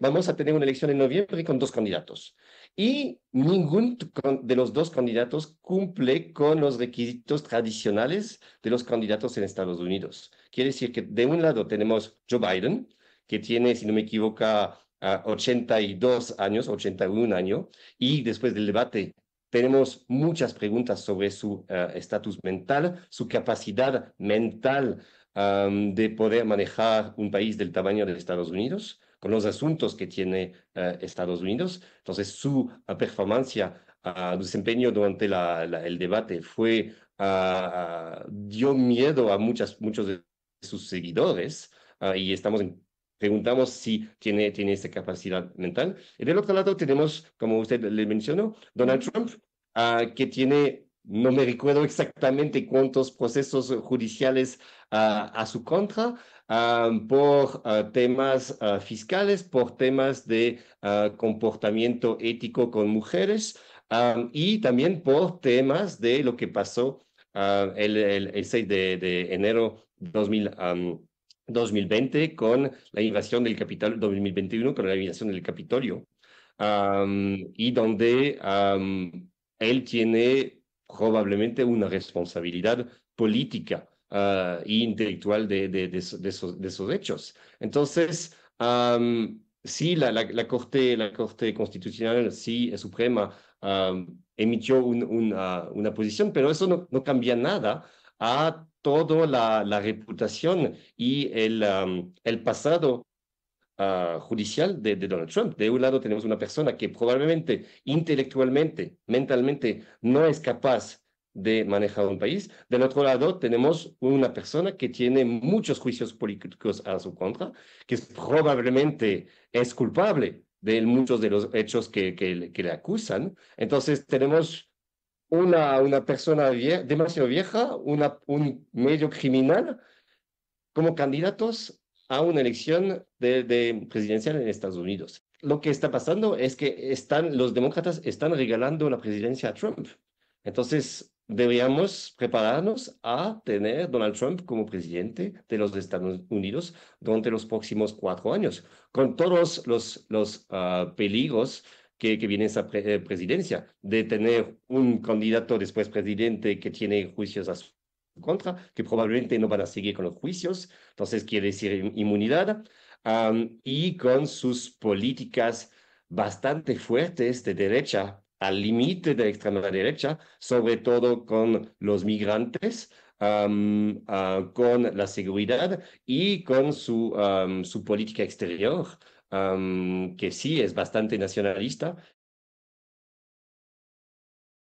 vamos a tener una elección en noviembre con dos candidatos. Y ningún de los dos candidatos cumple con los requisitos tradicionales de los candidatos en Estados Unidos. Quiere decir que de un lado tenemos Joe Biden, que tiene, si no me equivoco, 82 años, 81 años, y después del debate tenemos muchas preguntas sobre su eh, estatus mental, su capacidad mental de poder manejar un país del tamaño de Estados Unidos, con los asuntos que tiene eh, Estados Unidos. Entonces, su ah, performance, ah, desempeño durante la, el debate fue, ah, dio miedo a muchas, muchos de sus seguidores y estamos preguntamos si tiene, tiene esa capacidad mental. Y del otro lado tenemos, como usted le mencionó, Donald Trump, que tiene no me recuerdo exactamente cuántos procesos judiciales ah, a su contra ah, por ah, temas fiscales, por temas de comportamiento ético con mujeres y también por temas de lo que pasó el, 6 de, enero 2020 con la invasión del Capitolio, 2021 con la invasión del Capitolio, y donde él tiene probablemente una responsabilidad política ah, e intelectual de, de, esos, hechos. Entonces, sí, la, corte, la Corte Constitucional, sí, Suprema, emitió un, ah, una posición, pero eso no, cambia nada a toda la, reputación y el, el pasado Ah, judicial de, Donald Trump. De un lado tenemos una persona que probablemente intelectualmente, mentalmente, no es capaz de manejar un país. Del otro lado tenemos una persona que tiene muchos juicios políticos a su contra, que probablemente es culpable de muchos de los hechos que, le acusan. Entonces tenemos una, una persona demasiado vieja, un medio criminal, como candidatos a una elección de, presidencial en Estados Unidos. Lo que está pasando es que están, los demócratas están regalando la presidencia a Trump. Entonces, deberíamos prepararnos a tener Donald Trump como presidente de los Estados Unidos durante los próximos cuatro años, con todos los, ah, peligros que, viene esa eh, presidencia, de tener un candidato después presidente que tiene juicios a su contra, que probablemente no van a seguir con los juicios, entonces quiere decir inmunidad, y con sus políticas bastante fuertes de derecha, al límite de la extrema derecha, sobre todo con los migrantes, ah, con la seguridad y con su, su política exterior, que sí es bastante nacionalista